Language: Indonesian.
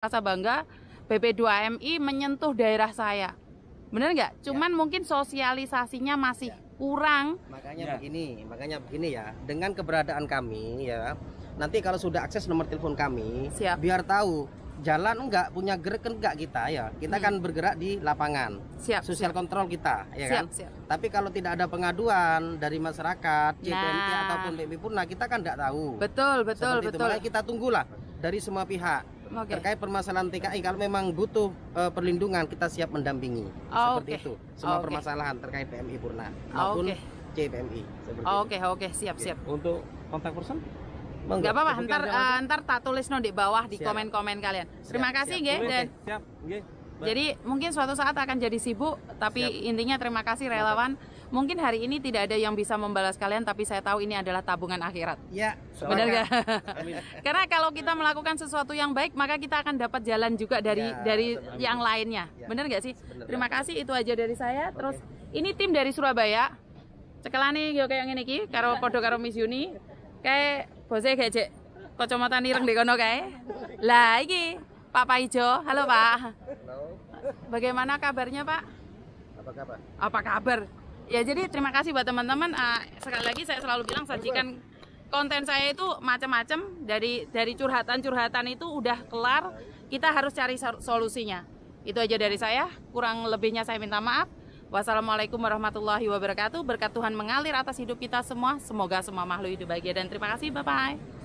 rasa bangga BP2MI menyentuh daerah saya. Benar nggak? Ya. Cuman ya. mungkin sosialisasinya masih ya. kurang. Makanya ya. begini, makanya begini ya. Dengan keberadaan kami ya, nanti kalau sudah akses nomor telepon kami, Siap. biar tahu jalan enggak punya gerak enggak kita ya kita hmm. kan bergerak di lapangan siap sosial kontrol kita ya siap, kan siap. tapi kalau tidak ada pengaduan dari masyarakat CPMP nah. ataupun pun, nah kita kan enggak tahu betul betul Seperti betul itu. kita tunggulah dari semua pihak okay. terkait permasalahan TKI kalau memang butuh uh, perlindungan kita siap mendampingi oh, seperti okay. itu oh, semua okay. permasalahan terkait PMI Purna oh, maupun okay. CPMI oke oh, Oke okay, oke okay. siap siap. Untuk kontak person Nggak apa-apa, ntar, uh, ntar tak tulis no di bawah di komen-komen kalian. Terima siap, kasih, siap. Ge, dan siap, Ge. Jadi mungkin suatu saat akan jadi sibuk, tapi siap. intinya terima kasih relawan mungkin hari ini tidak ada yang bisa membalas kalian tapi saya tahu ini adalah tabungan akhirat. Ya, Benar gak? Karena kalau kita melakukan sesuatu yang baik maka kita akan dapat jalan juga dari ya, dari amin. yang lainnya. Ya. Benar gak sih? Terima kasih itu aja dari saya. Okay. Terus ini tim dari Surabaya. Cekelane yo kayak ini ki, karo iya. podo karo Miss Yuni. Kayak kayak cek kacamata ireng di kono kayak Lah iki Pak Paijo. Halo Pak. Halo. Bagaimana kabarnya Pak? Apa kabar? Apa kabar? ya jadi terima kasih buat teman-teman uh, sekali lagi saya selalu bilang sajikan konten saya itu macam-macam dari dari curhatan-curhatan itu udah kelar kita harus cari solusinya itu aja dari saya kurang lebihnya saya minta maaf wassalamualaikum warahmatullahi wabarakatuh berkat Tuhan mengalir atas hidup kita semua semoga semua makhluk hidup bahagia dan terima kasih bye bye